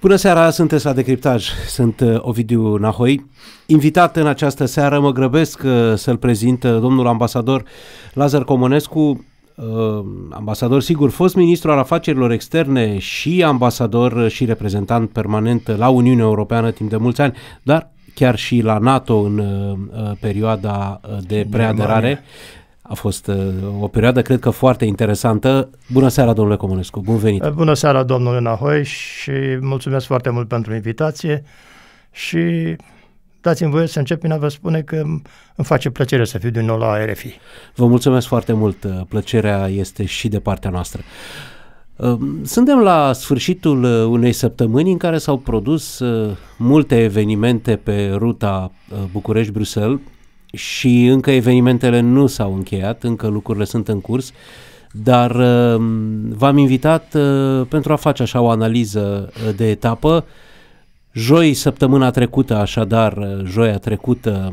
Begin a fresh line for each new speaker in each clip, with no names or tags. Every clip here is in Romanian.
Bună seara, sunteți la Decriptaj, sunt uh, Ovidiu Nahoi. Invitat în această seară, mă grăbesc uh, să-l prezint uh, domnul ambasador Lazar Comonescu, ambasador sigur, fost ministru al afacerilor externe și ambasador și reprezentant permanent la Uniunea Europeană timp de mulți ani, dar chiar și la NATO în uh, perioada de preaderare. A fost uh, o perioadă, cred că, foarte interesantă. Bună seara, domnule Comunescu, bun venit!
Uh, bună seara, domnule Nahoi și mulțumesc foarte mult pentru invitație și dați-mi voie să încep prin a vă spune că îmi face plăcere să fiu din nou la RFI. Vă mulțumesc foarte mult, uh, plăcerea
este și de partea noastră. Uh, suntem la sfârșitul unei săptămâni în care s-au produs multe evenimente pe ruta București-Bruxelles, și încă evenimentele nu s-au încheiat, încă lucrurile sunt în curs, dar uh, v-am invitat uh, pentru a face așa o analiză uh, de etapă. Joi, săptămâna trecută, așadar, joia trecută,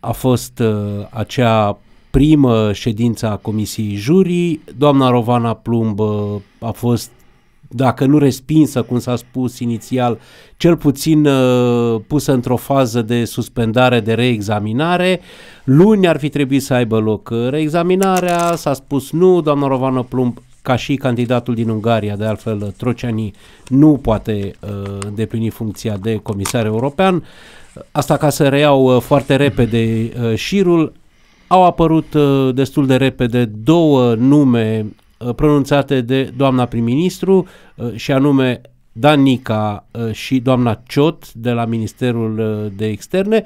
a fost acea primă ședință a Comisiei Jurii. Doamna Rovana Plumb a fost dacă nu respinsă, cum s-a spus inițial, cel puțin uh, pusă într-o fază de suspendare, de reexaminare. Luni ar fi trebuit să aibă loc uh, reexaminarea, s-a spus nu, doamna Rovană Plumb ca și candidatul din Ungaria, de altfel uh, Troceani, nu poate uh, îndeplini funcția de comisar european. Asta ca să reiau uh, foarte repede uh, șirul, au apărut uh, destul de repede două nume Uh, pronunțate de doamna prim-ministru uh, și anume Danica uh, și doamna Ciot de la Ministerul de Externe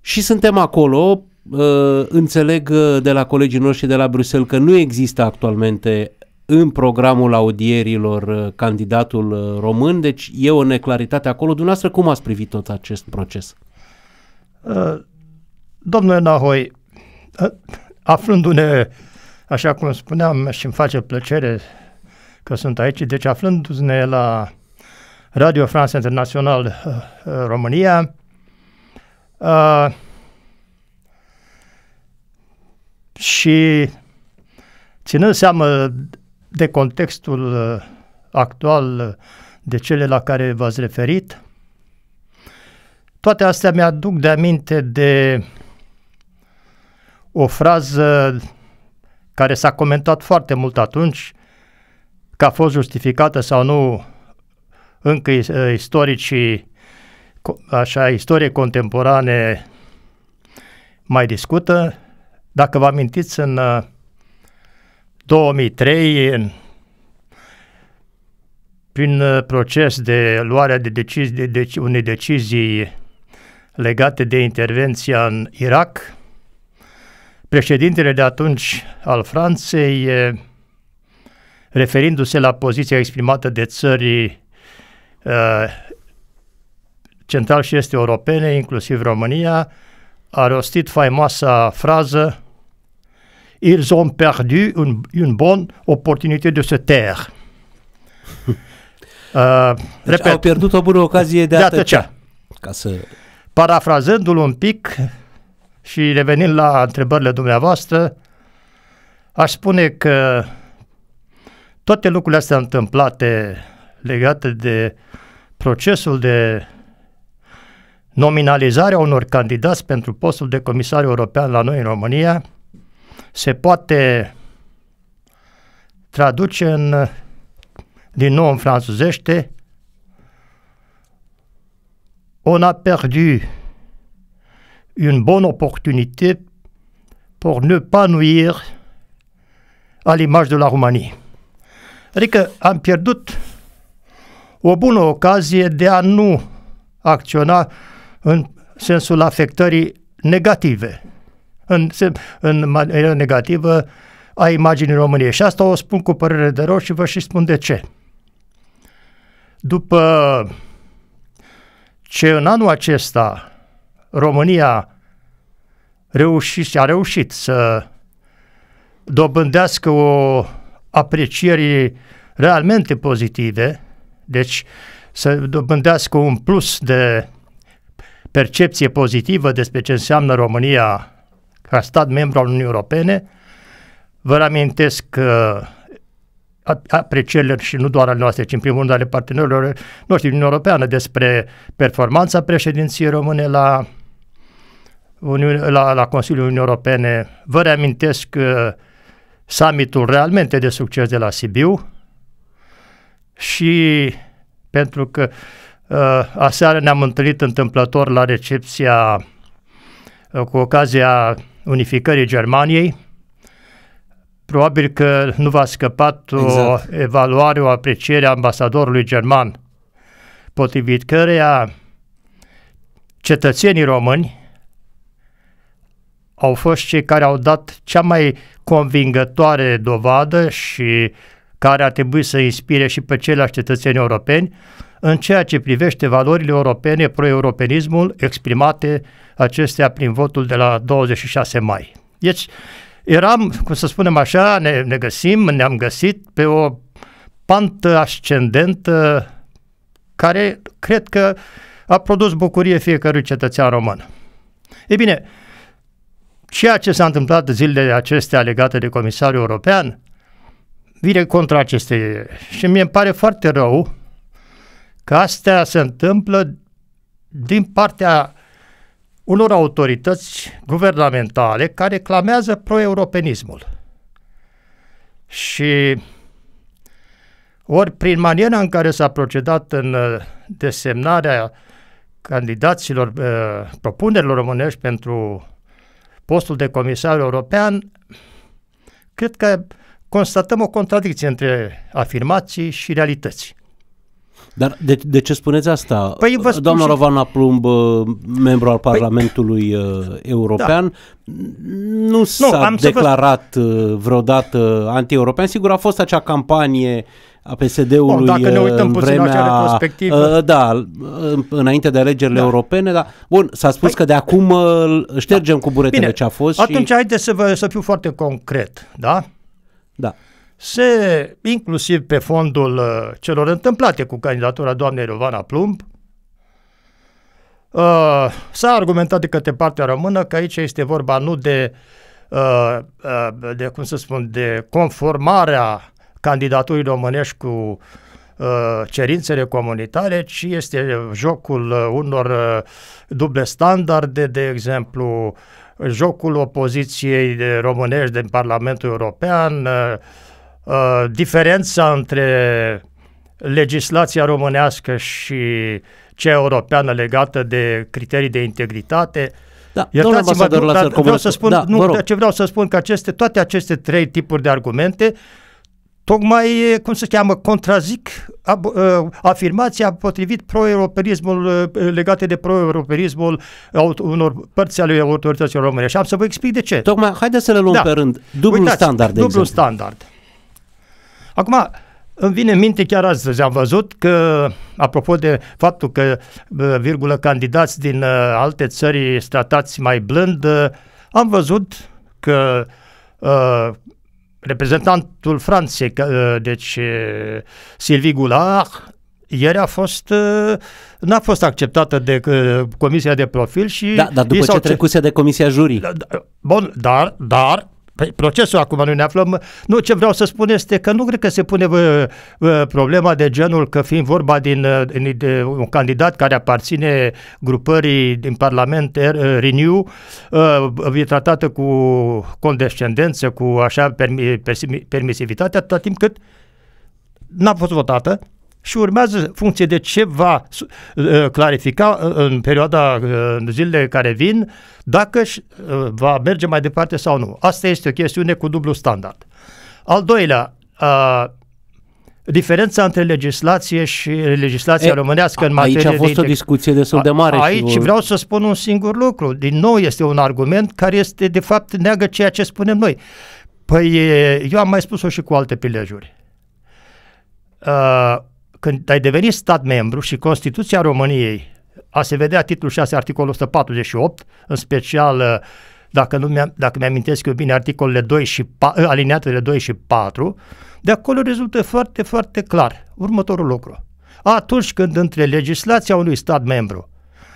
și suntem acolo. Înțeleg de la colegii noștri de la Bruxelles că nu există actualmente în programul audierilor candidatul român, deci e o neclaritate acolo. Dumneavoastră, cum ați privit tot acest proces?
Domnule Nahoi, aflându-ne Așa cum spuneam și îmi face plăcere că sunt aici, deci aflându-ne la Radio France International uh, uh, România, uh, și ținând seamă de contextul actual, de cele la care v-ați referit, toate astea mi-aduc de aminte de o frază care s-a comentat foarte mult atunci, că a fost justificată sau nu încă uh, istoricii, așa, istorie contemporane mai discută. Dacă vă amintiți, în 2003, uh, în, prin uh, proces de luarea de, decizii, de de, deci, unei decizii legate de intervenția în Irak, Președintele de atunci al Franței, eh, referindu-se la poziția exprimată de țării eh, central și este europene, inclusiv România, a rostit faimoasa frază Ils ont perdu une, une bonne opportunité de se taire. Uh, deci eh, repet, au pierdut o bună ocazie de de a tăcea. Ca să... Parafrazându-l un pic, și revenind la întrebările dumneavoastră, aș spune că toate lucrurile astea întâmplate legate de procesul de nominalizare a unor candidați pentru postul de comisar european la noi în România se poate traduce în, din nou în franțuzește, on a perdu une bonne opportunité pour ne pas nuire à l'image de la Roumanie. Adică am pierdut o bună ocazie de a nu acționa în sensul afectării negative, în, în manieră negativă a imaginii României. Și asta o spun cu părere de rău și vă și spun de ce. După ce în anul acesta România reuși, a reușit să dobândească o apreciere realmente pozitive, deci să dobândească un plus de percepție pozitivă despre ce înseamnă România ca stat membru al Uniunii Europene. Vă reamintesc că aprecierile și nu doar ale noastre, ci în primul rând ale partenerilor noștri din Europeană despre performanța președinției române la Uniune, la, la Consiliul Uniunii Europene. Vă reamintesc uh, summitul realmente de succes de la Sibiu și pentru că uh, aseară ne-am întâlnit întâmplător la recepția uh, cu ocazia unificării Germaniei. Probabil că nu v-a scăpat exact. o evaluare, o apreciere a ambasadorului german, potrivit căreia cetățenii români au fost cei care au dat cea mai convingătoare dovadă și care a trebuit să inspire și pe ceilalți cetățeni europeni în ceea ce privește valorile europene, pro-europenismul exprimate acestea prin votul de la 26 mai. Deci eram, cum să spunem așa, ne, ne găsim, ne-am găsit pe o pantă ascendentă care cred că a produs bucurie fiecărui cetățean român. Ei bine, ceea ce s-a întâmplat zilele acestea legate de comisarul european vine contra acestei. Și mi e pare foarte rău că astea se întâmplă din partea unor autorități guvernamentale care clamează pro-europenismul. Și ori prin maniera în care s-a procedat în uh, desemnarea candidaților, uh, propunerilor românești pentru postul de comisar european, cred că constatăm o contradicție între afirmații și realități.
Dar de, de ce spuneți asta? Păi vă spun Doamna și... Rovana Plumb, uh, membru al păi- Parlamentului păi... European, da. nu s-a nu, declarat vă... Uh, vreodată anti-european. Sigur, a fost acea campanie uh, a PSD-ului bun, dacă ne uităm în puțin vremea, la retrospectivă. Uh, da, înainte de alegerile da. europene, dar bun, s-a spus Hai. Păi- că de acum uh, ștergem da. cu
buretele Bine, ce a fost Atunci și... haideți să, vă, să fiu foarte concret, da? Da. Se, inclusiv pe fondul uh, celor întâmplate cu candidatura doamnei Rovana Plumb, Uh, s-a argumentat de către partea română că aici este vorba nu de, uh, uh, de cum să spun, de conformarea candidaturii românești cu uh, cerințele comunitare, ci este jocul uh, unor uh, duble standarde, de exemplu, jocul opoziției românești din Parlamentul European, diferența între legislația românească și cea europeană legată de criterii de integritate. Da, iertați dar vreau, să spun, da, nu, ce vreau să spun că aceste, toate aceste trei tipuri de argumente tocmai, cum se cheamă, contrazic ab, ă, afirmația potrivit pro uh, ă, legate de pro-europenismul unor părți ale autorităților române. Și am să vă explic de ce. Tocmai, haideți să le luăm da. pe rând. Dublu Uitați, standard, de dublu exemplu. standard. Acum, îmi vine în minte chiar astăzi, am văzut că, apropo de faptul că, virgulă, candidați din ă, alte țări tratați mai blând, am văzut că uh, reprezentantul Franței, uh, deci uh, Sylvie Goulard, ieri a fost, uh, n-a fost acceptată de Comisia de Profil și... Da, dar după ce trecuse de Comisia Jurii. Da, da, bun, dar, dar Păi procesul acum noi ne aflăm. Nu, ce vreau să spun este că nu cred că se pune uh, problema de genul că fiind vorba din, uh, de un candidat care aparține grupării din Parlament er, uh, Renew, uh, e tratată cu condescendență, cu așa permi, permis, atâta timp cât n-a fost votată, și urmează, funcție de ce va uh, clarifica uh, în perioada, uh, în zilele care vin, dacă va merge mai departe sau nu. Asta este o chestiune cu dublu standard. Al doilea, diferența între legislație și legislația e, românească în materie Aici a fost de... o discuție destul de mare. A, aici și... vreau să spun un singur lucru. Din nou este un argument care este, de fapt, neagă ceea ce spunem noi. Păi eu am mai spus-o și cu alte prilejuri. Uh, când ai devenit stat membru și Constituția României, a se vedea titlul 6, articolul 148, în special, uh, dacă, nu mi-am, dacă mi-amintesc eu bine, articolele 2 și 4, uh, alineatele 2 și 4, de acolo rezultă foarte, foarte clar următorul lucru. Atunci când între legislația unui stat membru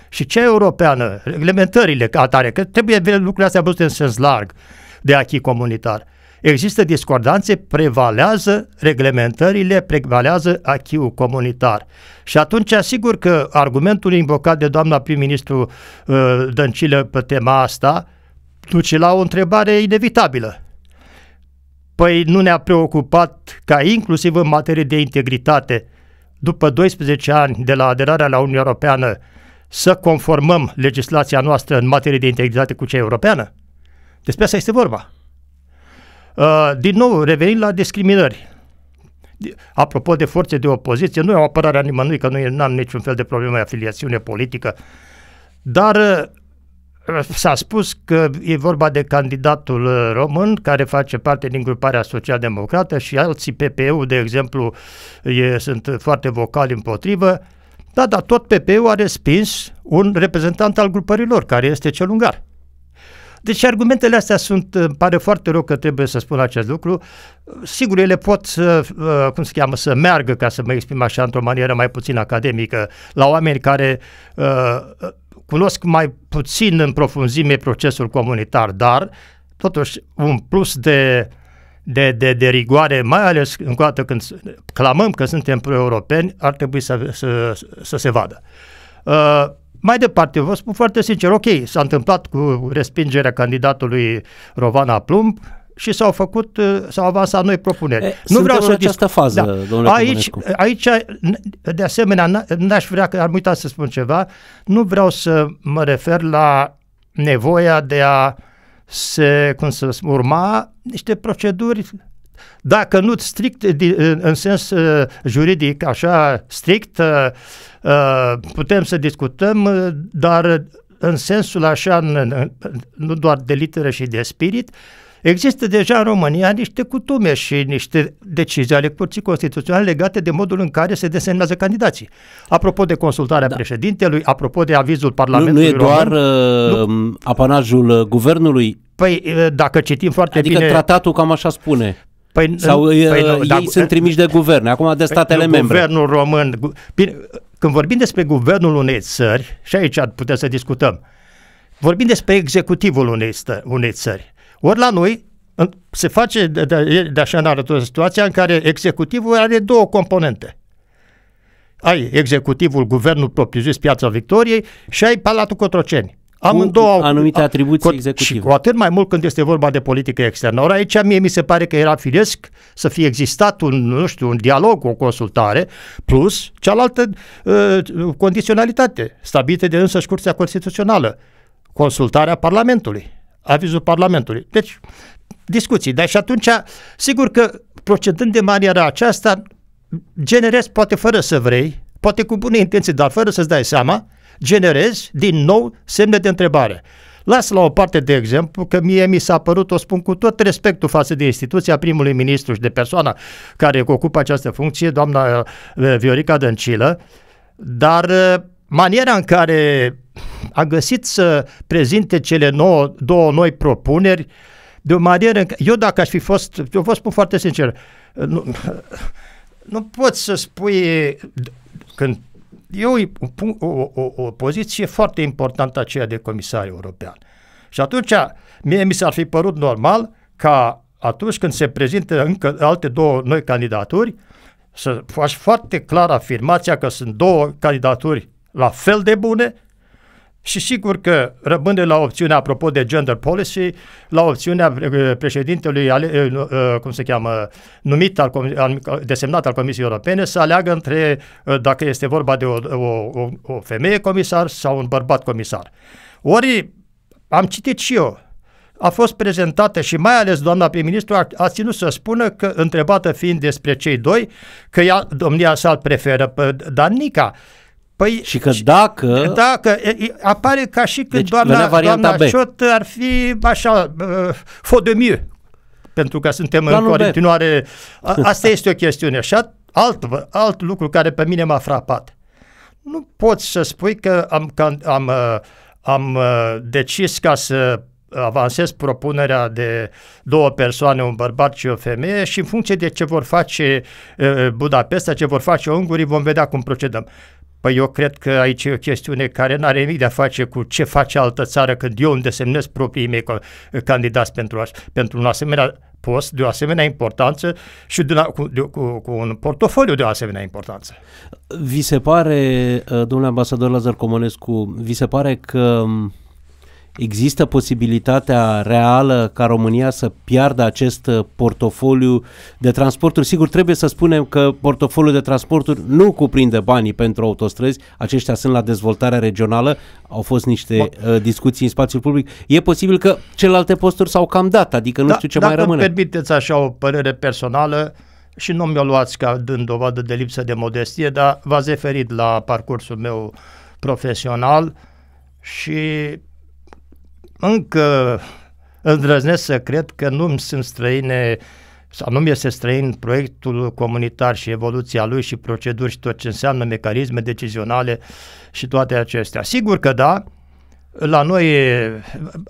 și cea europeană, reglementările ca atare, că trebuie lucrurile astea văzute în sens larg de acquis comunitar, există discordanțe, prevalează reglementările, prevalează achiul comunitar. Și atunci, asigur că argumentul invocat de doamna prim-ministru uh, Dăncilă pe tema asta duce la o întrebare inevitabilă. Păi nu ne-a preocupat ca inclusiv în materie de integritate, după 12 ani de la aderarea la Uniunea Europeană, să conformăm legislația noastră în materie de integritate cu cea europeană? Despre asta este vorba. Uh, din nou, revenind la discriminări. Apropo de forțe de opoziție, nu e o apărare a nimănui, că nu am niciun fel de problemă de afiliațiune politică, dar uh, s-a spus că e vorba de candidatul uh, român care face parte din gruparea social-democrată și alții PPU, de exemplu, e, sunt foarte vocali împotrivă. Da, dar tot PPU a respins un reprezentant al grupărilor, care este cel ungar. Deci argumentele astea sunt, îmi uh, pare foarte rău că trebuie să spun acest lucru. Sigur, ele pot să, uh, cum se cheamă, să meargă, ca să mă exprim așa, într-o manieră mai puțin academică, la oameni care uh, uh cunosc mai puțin în profunzime procesul comunitar, dar totuși un plus de de, de, de rigoare, mai ales încă o dată când clamăm că suntem pro-europeni, ar trebui să, să, să se vadă. Uh, mai departe, vă spun foarte sincer, ok, s-a întâmplat cu respingerea candidatului Rovana Plumb, și s-au făcut, uh, s-au avansat noi propuneri. E, nu vreau să în această discu- fază, da. domnule aici, aici, de asemenea, n-aș vrea, că am uitat să spun ceva, nu vreau să mă refer la nevoia de a se, cum să urma niște proceduri dacă nu strict eh, în sens eh, juridic, așa strict, eh, putem să discutăm, dar în sensul așa, nu doar de literă și de spirit, Există deja în România niște cutume și niște decizii ale Curții Constituționale legate de modul în care se desemnează candidații. Apropo de consultarea da. președintelui, apropo de avizul Parlamentului Nu, nu e doar
român, doar nu. apanajul guvernului.
Păi, dacă citim foarte adică bine... Adică tratatul cam așa spune. Păi, Sau păi, ei da, sunt trimiși de guvern, acum de păi, statele păi, membre. Guvernul român, bine, când vorbim despre guvernul unei țări, și aici putem să discutăm, vorbim despre executivul unei, stă, unei țări. Ori la noi se face de, de, de așa în arătură situația în care executivul are două componente. Ai executivul, guvernul propriu-zis, Piața Victoriei și ai Palatul Cotroceni. Amândouă au anumite atribuții cu, executive. Și cu atât mai mult când este vorba de politică externă. Ori aici mie mi se pare că era firesc să fie existat un, nu știu, un dialog, o consultare, plus cealaltă uh, condiționalitate stabilită de însăși Curtea Constituțională, consultarea Parlamentului, avizul Parlamentului. Deci, discuții. Dar și atunci, sigur că procedând de maniera aceasta, generezi poate fără să vrei, poate cu bune intenții, dar fără să-ți dai seama, generezi din nou semne de întrebare. Las la o parte, de exemplu, că mie mi s-a părut, o spun cu tot respectul față de instituția primului ministru și de persoana care ocupă această funcție, doamna uh, Viorica Dăncilă, dar uh, maniera în care a găsit să prezinte cele nouă, două noi propuneri, de o manieră, eu dacă aș fi fost, eu vă spun foarte sincer, nu, nu pot să spui când E o, o, o, o poziție foarte importantă aceea de comisar european. Și atunci, mie mi s-ar fi părut normal ca atunci când se prezintă încă alte două noi candidaturi, să faci foarte clar afirmația că sunt două candidaturi la fel de bune și sigur că rămâne la opțiunea, apropo de gender policy, la opțiunea eh, președintelui, eh, eh, cum se cheamă, numit, al, desemnat al Comisiei Europene, să aleagă între dacă este vorba de o, o, o femeie comisar sau un bărbat comisar. Ori am citit și eu, a fost prezentată și mai ales doamna prim-ministru a, a ținut să spună că, întrebată fiind despre cei doi, că ea, domnia sa îl preferă pe Danica. Păi, și că dacă... Dacă apare ca și când deci, doamna, doamna Șot ar fi așa, uh, fodemiu, pentru că suntem Planul în continuare... A, asta este o chestiune. Și alt, alt lucru care pe mine m-a frapat. Nu poți să spui că am, că am, uh, am uh, decis ca să avansez propunerea de două persoane, un bărbat și o femeie și în funcție de ce vor face uh, Budapesta, ce vor face ungurii, vom vedea cum procedăm. Păi eu cred că aici e o chestiune care nu are nimic de a face cu ce face altă țară când eu îmi desemnez proprii mei candidați pentru, pentru un asemenea post de o asemenea importanță și de la, cu, de, cu, cu un portofoliu de o asemenea importanță.
Vi se pare, uh, domnule ambasador Lazar Comănescu, vi se pare că um, Există posibilitatea reală ca România să piardă acest uh, portofoliu de transporturi? Sigur, trebuie să spunem că portofoliul de transporturi nu cuprinde banii pentru autostrăzi, aceștia sunt la dezvoltarea regională, au fost niște ba. Uh, discuții în spațiul public. E posibil că celelalte posturi s-au cam dat, adică nu da, știu ce mai rămâne. Dacă
permiteți așa o părere personală, și nu mi-o luați ca dând dovadă de lipsă de modestie, dar v-ați referit la parcursul meu profesional și încă îndrăznesc să cred că nu sunt străine sau nu mi este străin proiectul comunitar și evoluția lui și proceduri și tot ce înseamnă mecanisme decizionale și toate acestea. Sigur că da, la noi,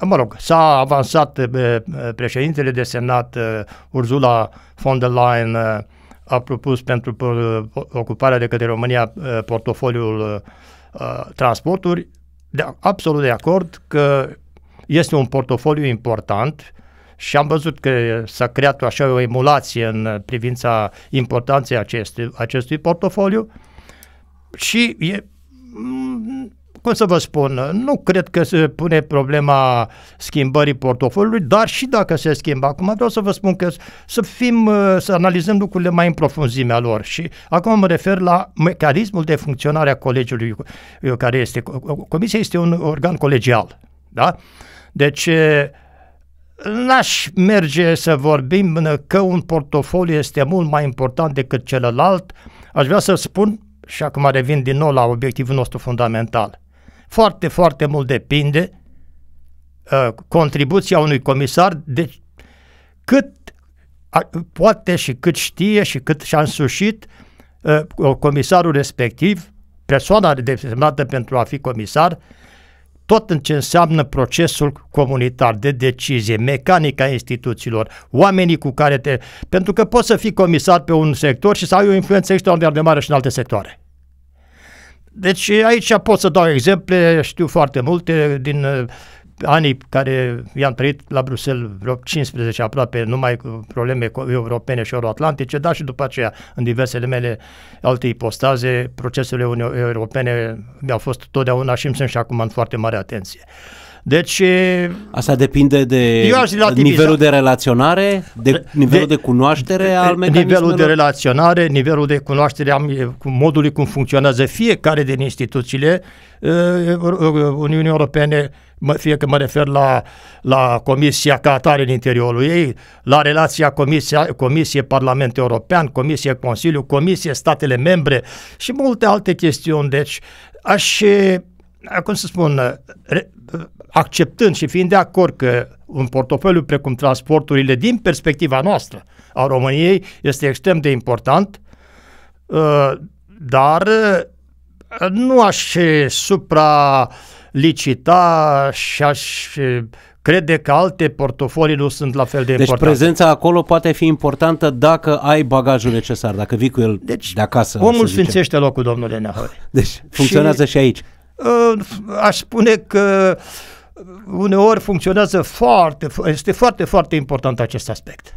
mă rog, s-a avansat eh, președintele de senat eh, Ursula von der Leyen eh, a propus pentru ocuparea de către România portofoliul transporturi, de, da, absolut de acord că este un portofoliu important și am văzut că s-a creat așa o emulație în privința importanței acestui, acestui portofoliu și e, mm, cum să vă spun, nu cred că se pune problema schimbării portofoliului, dar și dacă se schimbă. Acum vreau să vă spun că să fim, uh, să analizăm lucrurile mai în profunzimea lor și acum mă refer la mecanismul de funcționare a colegiului uh, care este. Uh, comisia este un organ colegial, da? Uh, deci n-aș merge să vorbim că un portofoliu este mult mai important decât celălalt. Aș vrea să spun, și acum revin din nou la obiectivul nostru fundamental, foarte, foarte mult depinde contribuția unui comisar de deci, cât poate și cât știe și cât și-a însușit comisarul respectiv, persoana desemnată pentru a fi comisar, tot în ce înseamnă procesul comunitar de decizie, mecanica instituțiilor, oamenii cu care te... Pentru că poți să fii comisar pe un sector și să ai o influență extraordinar de mare și în alte sectoare. Deci aici pot să dau exemple, știu foarte multe din anii care i-am trăit la Bruxelles, vreo 15 aproape, numai cu probleme europene și euroatlantice, dar și după aceea în diversele mele alte ipostaze, procesele europene mi-au fost totdeauna și îmi sunt și acum în foarte mare atenție. Uh,
deci... Asta depinde
de nivelul de relaționare,
de nivelul de,
de cunoaștere de, al mecanismelor? Nivelul de relaționare, nivelul de cunoaștere a modului cum funcționează fiecare din instituțiile Uniunii Europene, fie că mă refer la, la Comisia ca atare în interiorul ei, la relația Comisia, Comisie Parlament European, Comisie Consiliu, Comisie Statele Membre și multe alte chestiuni. Deci aș, cum să spun, re, acceptând și fiind de acord că un portofoliu precum transporturile din perspectiva noastră a României este extrem de important, uh, dar uh, nu aș licita și aș uh, crede că alte portofolii nu sunt la fel de deci importante. Deci prezența acolo poate fi
importantă dacă ai bagajul necesar, dacă vii cu el deci, de acasă. omul sfințește locul, domnule Nahoi. Deci funcționează și, și aici.
Aș spune că uh, uneori funcționează foarte, este foarte, foarte important acest aspect.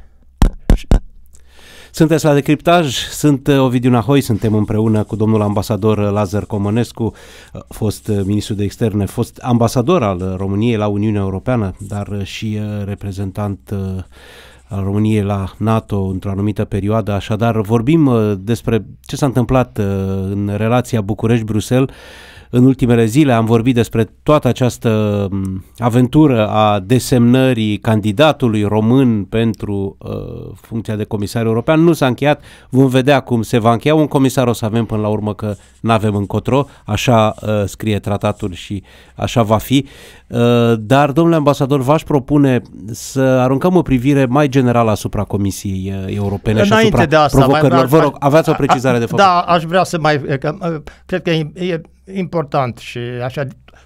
Sunteți la Decriptaj, sunt uh, Ovidiu Nahoi, suntem împreună cu domnul ambasador uh, Lazar Comănescu, uh, fost ministru de externe, fost ambasador al României la Uniunea Europeană, dar și reprezentant al României la NATO într-o anumită perioadă. Așadar, vorbim despre ce s-a întâmplat în relația București-Bruxelles în ultimele zile am vorbit despre toată această aventură a desemnării candidatului român pentru uh, funcția de comisar european. Nu s-a încheiat, vom vedea cum se va încheia. Un comisar o să avem până la urmă că nu avem încotro, așa uh, scrie tratatul și așa va fi. Uh, dar, domnule ambasador, v-aș propune să aruncăm o privire mai generală asupra Comisiei uh, Europene Înainte și asupra de asta, provocărilor. Mai, Vă rog, aveați o precizare a, de făcut. Da,
aș vrea să mai... Că, cred că e, e important și așa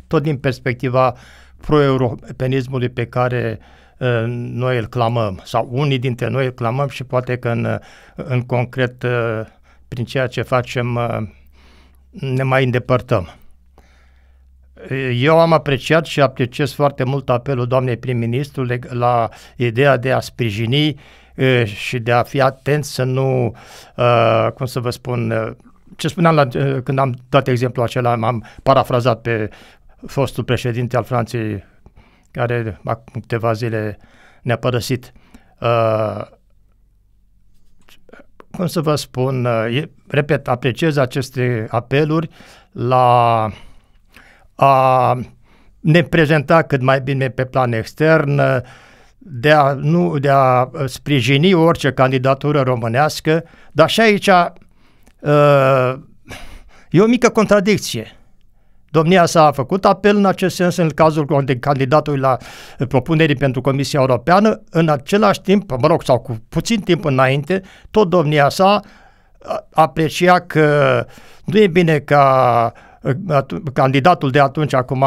tot din perspectiva pro-europenismului pe care uh, noi îl clamăm sau unii dintre noi îl clamăm și poate că în, în concret uh, prin ceea ce facem uh, ne mai îndepărtăm. Eu am apreciat și apreciez foarte mult apelul doamnei prim-ministru la ideea de a sprijini uh, și de a fi atent să nu, uh, cum să vă spun, uh, ce spuneam la, eh, când am dat exemplul acela, m-am parafrazat pe fostul președinte al Franței, care acum câteva zile ne-a părăsit. Uh, cum să vă spun, uh, repet, apreciez aceste apeluri la a ne prezenta cât mai bine pe plan extern, de a, nu, de a sprijini orice candidatură românească, dar și aici E o mică contradicție. Domnia sa a făcut apel în acest sens în cazul candidatului la eh, propunerii pentru Comisia Europeană, în același timp, mă rog, sau cu puțin timp înainte, tot domnia sa aprecia că nu e bine ca eh, candidatul de atunci acum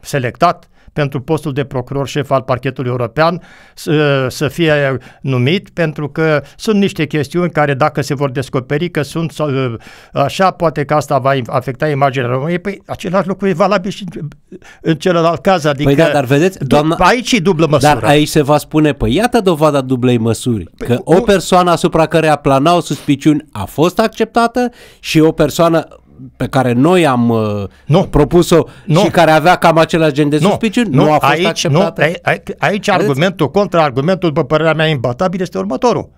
selectat pentru postul de procuror șef al parchetului european să, uh, să fie numit, pentru că sunt niște chestiuni care dacă se vor descoperi că sunt uh, așa, poate că asta va afecta imaginea României, păi același lucru e valabil și în celălalt caz, adică păi da, dar
vedeți, doamna, aici e dublă măsură. Dar aici se va spune, păi iată dovada dublei măsuri, păi, că o persoană asupra căreia planau suspiciuni a fost acceptată și o persoană
pe care noi am uh, nu. propus-o nu. și care avea cam același gen de nu. suspiciuni, nu, nu a fost aici, acceptată? Nu. aici, aici argumentul, contraargumentul, după părerea mea, imbatabil este următorul.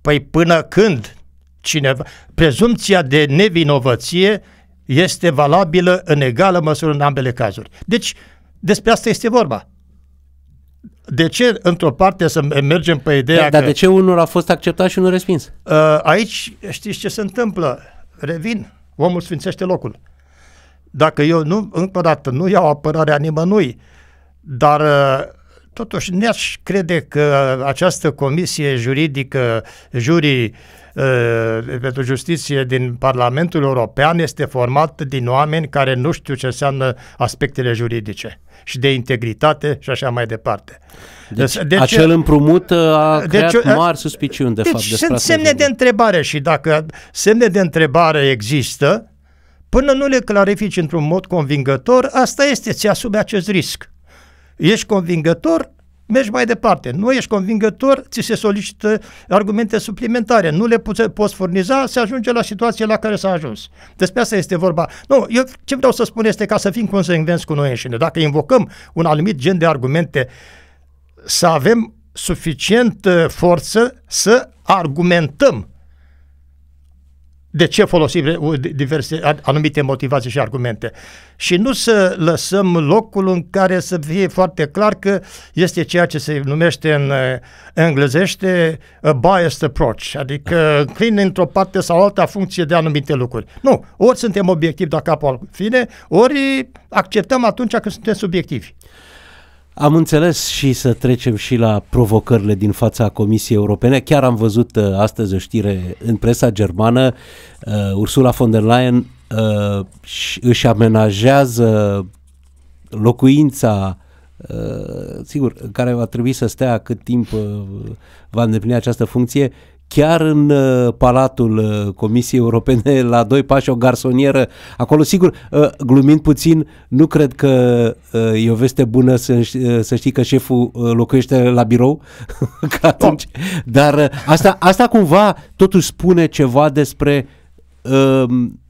Păi până când cineva... Prezumția de nevinovăție este valabilă în egală măsură în ambele cazuri. Deci, despre asta este vorba. De ce, într-o parte, să mergem pe ideea da, că... Dar de ce unul a fost acceptat și unul respins? Uh, aici, știți ce se întâmplă? revin, omul sfințește locul. Dacă eu nu, încă o dată, nu iau apărarea nimănui, dar uh, totuși ne-aș crede că această comisie juridică, jurii uh, pentru justiție din Parlamentul European este formată din oameni care nu știu ce înseamnă aspectele juridice și de integritate și așa mai departe. Deci, deci, deci acel
împrumut uh, a deci, creat uh, mari
suspiciuni, de deci fapt, despre sunt semne de întrebare și dacă semne de întrebare există, până nu le clarifici într-un mod convingător, asta este, ți asume acest risc. Ești convingător, mergi mai departe. Nu ești convingător, ți se solicită argumente suplimentare. Nu le poți, poți furniza, se ajunge la situația la care s-a ajuns. Despre asta este vorba. Nu, eu ce vreau să spun este ca să fim consecvenți cu noi înșine. Dacă invocăm un anumit gen de argumente uh, să avem suficientă forță să argumentăm de ce folosim diverse, anumite motivații și argumente. Și nu să lăsăm locul în care să fie foarte clar că este ceea ce se numește în uh, englezește a biased approach, adică înclin într-o parte sau alta funcție de anumite lucruri. Nu, ori suntem obiectivi de capul al fine, ori acceptăm atunci când suntem subiectivi.
Am înțeles și să trecem și la provocările din fața Comisiei Europene. Chiar am văzut uh, astăzi o știre în presa germană. Uh, Ursula von der Leyen uh, își amenajează locuința uh, sigur, care va trebui să stea cât timp uh, va îndeplini această funcție chiar în uh, Palatul uh, Comisiei Europene, la doi pași, o garsonieră. Acolo, sigur, uh, glumind puțin, nu cred că e o veste bună să, să știi că șeful locuiește la birou, atunci. Dar asta, asta cumva totuși spune ceva despre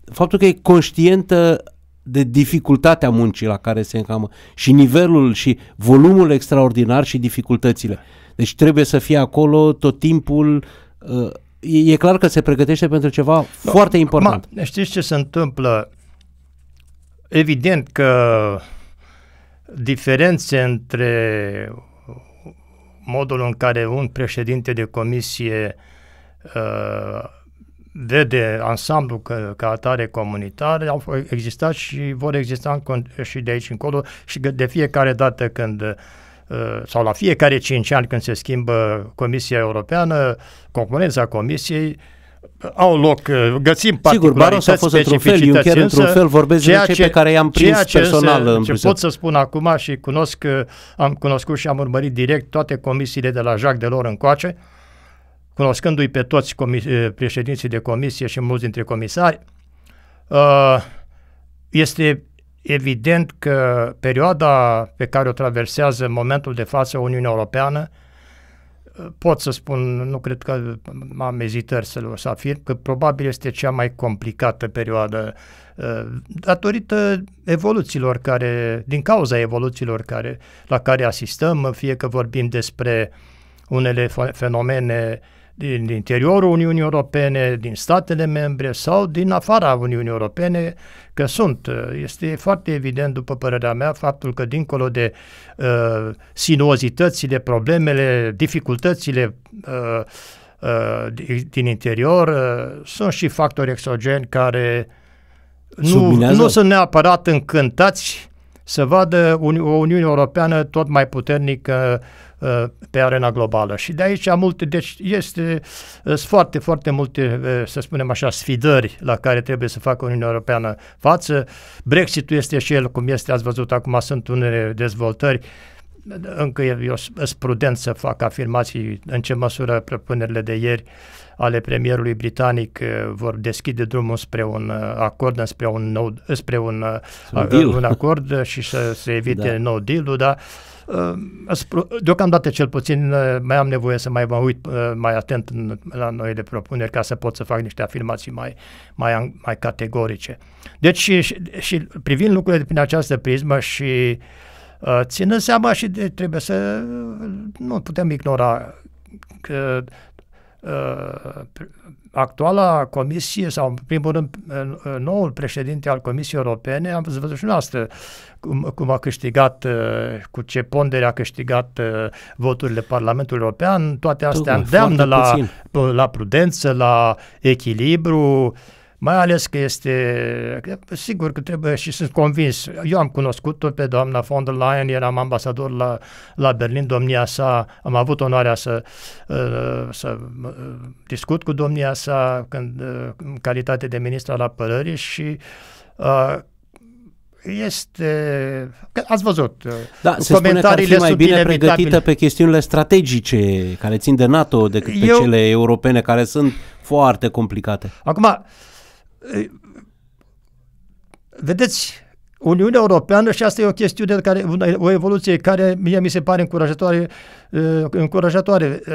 faptul că e conștientă de dificultatea muncii la care se încamă și nivelul și volumul extraordinar și dificultățile. Deci trebuie să fie acolo tot timpul uh, Uh, e, e clar că se pregătește pentru ceva no, foarte important.
Ma, știți ce se întâmplă? Evident că diferențe între modul în care un președinte de comisie uh, vede ansamblu ca, ca atare comunitar, au existat și vor exista în, și de aici încolo și de fiecare dată când Uh, sau la fiecare cinci ani când se schimbă Comisia Europeană, componența Comisiei, uh, au loc, uh, găsim Sigur, Baros a fost într-un fel, Juncker într-un fel, vorbesc de cei ce, pe care i-am prins ce personal. Însă, în ce pot să spun acum și cunosc, am cunoscut și am urmărit direct toate comisiile de la Jacques lor încoace, cunoscându-i pe toți președinții de comisie și mulți dintre comisari, este Evident că perioada pe care o traversează în momentul de față Uniunea Europeană, pot să spun, nu cred că am ezitări să, o să afirm, că probabil este cea mai complicată perioadă uh, datorită evoluțiilor care, din cauza evoluțiilor care, la care asistăm, fie că vorbim despre unele fenomene uh, din interiorul Uniunii Europene, din statele membre sau din afara Uniunii Europene, că sunt. Uh, este foarte evident, după părerea mea, faptul că dincolo de uh, sinuozitățile, problemele, dificultățile uh, uh, din interior, uh, sunt și factori exogeni care nu, nu sunt neapărat încântați să vadă o Uniune Europeană tot mai puternică uh, pe arena globală. Și de aici multe, deci este, uh, foarte, foarte multe, uh, să spunem așa, sfidări la care trebuie să facă Uniunea Europeană față. Brexitul este și el cum este, ați văzut acum, sunt unele dezvoltări încă eu sunt prudent să fac afirmații în ce măsură propunerile de ieri uh, ale premierului britanic uh, vor deschide drumul spre un uh, acord, spre un, nou, spre un, uh, un, un acord și să se evite da. nou deal-ul, da? Deocamdată, cel puțin, mai am nevoie să mai mă uit mai atent la la noile propuneri ca să pot să fac niște afirmații mai, mai, mai categorice. Deci, și, și privind lucrurile prin această prismă și ținând seama și de, trebuie să nu putem ignora că Uh, actuala comisie sau, în primul rând, noul președinte al Comisiei Europene, am văzut și noastră cum, cum a câștigat, uh, cu ce pondere a câștigat uh, voturile Parlamentului European, toate astea Tocmai, îndeamnă la, la prudență, la echilibru, uh, mai ales că este, sigur că trebuie și sunt convins, eu am cunoscut-o pe doamna von der Leyen, eram ambasador la, la Berlin, domnia sa, am avut onoarea să, uh, să uh, discut cu domnia sa când, uh, în calitate de ministru al apărării și este... Ați văzut, da, se spune că ar fi mai bine pregătită
pe chestiunile strategice care țin de NATO decât pe Eu... cele europene care sunt foarte complicate.
Acum, Vedeți, Uniunea Europeană, și asta e o chestiune care, o evoluție care mie mi se pare încurajatoare, uh, încurajatoare. Uh,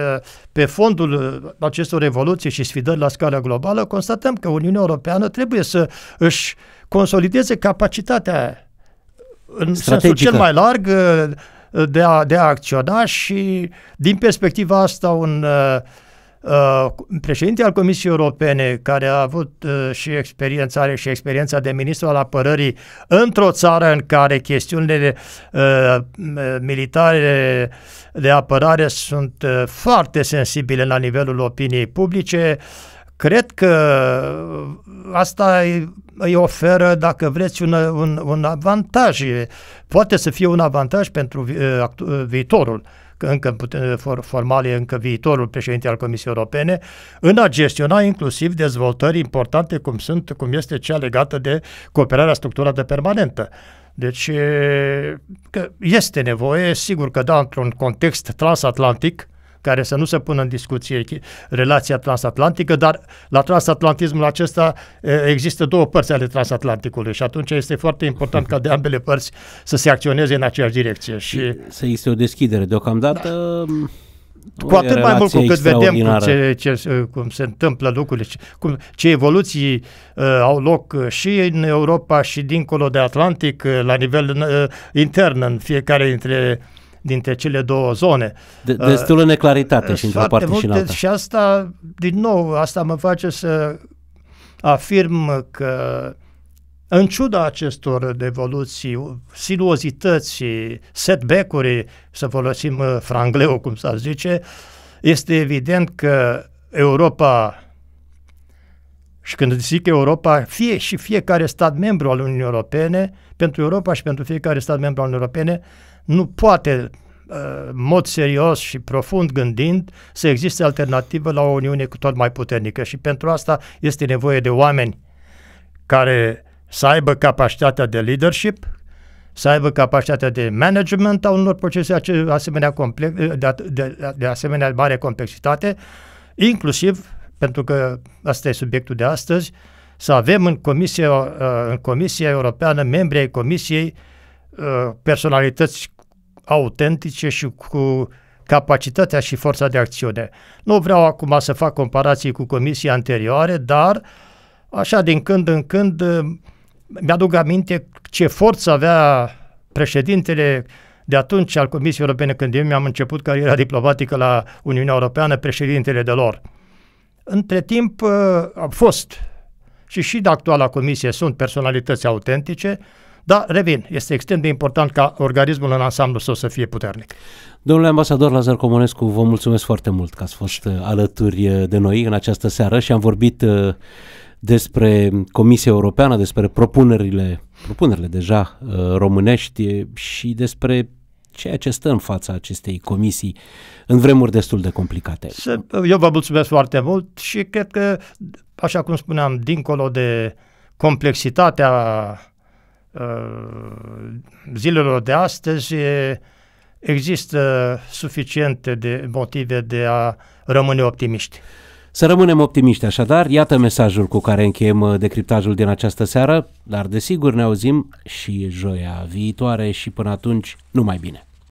pe fondul uh, acestor evoluții și sfidări la scară globală, constatăm că Uniunea Europeană trebuie să își consolideze capacitatea în Strategică. sensul cel mai larg de a, de a acționa și din perspectiva asta un uh, Uh, președinte al Comisiei Europene, care a avut uh, și experiența, are și experiența de ministru al apărării într-o țară în care chestiunile uh, militare de apărare sunt foarte sensibile la nivelul opiniei publice, cred că asta îi oferă, dacă vreți, un, un, un avantaj. Poate să fie un avantaj pentru viitorul că încă formal e încă viitorul președinte al Comisiei Europene, în a gestiona inclusiv dezvoltări importante cum sunt, cum este cea legată de cooperarea structurată permanentă. Deci că este nevoie, sigur că da, într-un context transatlantic, care să nu se pună în discuție relația transatlantică, dar la transatlantismul acesta există două părți ale transatlanticului și atunci este foarte important ca de ambele părți să se acționeze în aceeași direcție. Și
să existe o deschidere. Deocamdată... Da. Cu atât mai mult cu cât vedem cum se,
ce, cum se întâmplă lucrurile, cum, ce evoluții uh, au loc și în Europa și dincolo de Atlantic, uh, la nivel uh, intern în fiecare dintre uh, dintre cele două zone. De, uh, de
neclaritate uh, și într-o parte multe, și în alta. Și
asta, din nou, asta mă face să afirm că în ciuda acestor evoluții, siluozități, setback-uri, să folosim uh, frangleu, cum s-ar zice, este evident că Europa și când zic Europa, fie și fiecare stat membru al Uniunii Europene, pentru Europa și pentru fiecare stat membru al Uniunii Europene, nu poate uh, în mod serios și profund gândind să existe alternativă la o Uniune cu tot mai puternică și pentru asta este nevoie de oameni care să aibă capacitatea de leadership, să aibă capacitatea de management a unor procese asemenea, complex, uh, de, de, de asemenea mare complexitate, inclusiv, pentru că asta e subiectul de astăzi, să avem în Comisia, uh, în comisia Europeană, membrii Comisiei, personalități autentice și cu capacitatea și forța de acțiune. Nu vreau acum să fac comparații cu comisii anterioare, dar așa din când în când uh, mi-aduc aminte ce forță avea președintele de atunci al Comisiei Europene, când eu mi-am început cariera diplomatică la Uniunea Europeană, președintele de lor. Între timp uh, am fost și și de actuala comisie sunt personalități autentice, dar, revin, este extrem de important ca organismul în ansamblu său să fie puternic.
Domnule ambasador Lazar Comonescu, vă mulțumesc foarte mult că ați fost uh, alături uh, de noi în această seară și am vorbit uh, despre Comisia Europeană, despre propunerile, propunerile deja românești și despre ceea ce stă în fața acestei comisii în vremuri destul de complicate.
Eu vă mulțumesc foarte mult și cred că, așa cum spuneam, dincolo de complexitatea Uh, zilelor de astăzi există suficiente de motive de a rămâne optimiști.
Să rămânem optimiști așadar, iată mesajul cu care încheiem uh, decriptajul din această seară, dar desigur ne auzim și joia viitoare și până atunci numai bine.